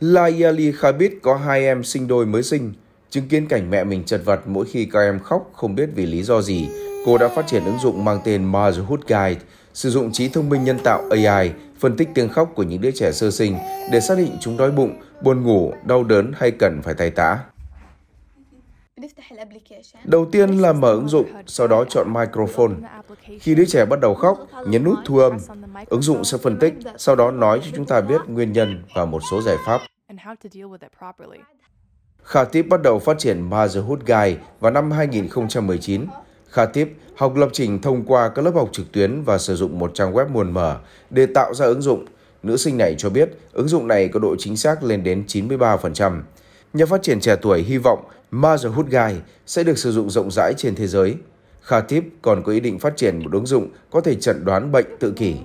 Layali Khabit có hai em sinh đôi mới sinh. Chứng kiến cảnh mẹ mình chật vật mỗi khi các em khóc không biết vì lý do gì, cô đã phát triển ứng dụng mang tên Motherhood Guide, sử dụng trí thông minh nhân tạo AI phân tích tiếng khóc của những đứa trẻ sơ sinh để xác định chúng đói bụng, buồn ngủ, đau đớn hay cần phải thay tã. Đầu tiên là mở ứng dụng, sau đó chọn microphone. Khi đứa trẻ bắt đầu khóc, nhấn nút thu âm. Ứng dụng sẽ phân tích, sau đó nói cho chúng ta biết nguyên nhân và một số giải pháp. Khatib bắt đầu phát triển Motherhood Guide vào năm 2019. Khatib học lập trình thông qua các lớp học trực tuyến và sử dụng một trang web nguồn mở để tạo ra ứng dụng. Nữ sinh này cho biết ứng dụng này có độ chính xác lên đến 93% nhà phát triển trẻ tuổi hy vọng Motherhood Guide sẽ được sử dụng rộng rãi trên thế giới. Khatib còn có ý định phát triển một ứng dụng có thể chẩn đoán bệnh tự kỷ.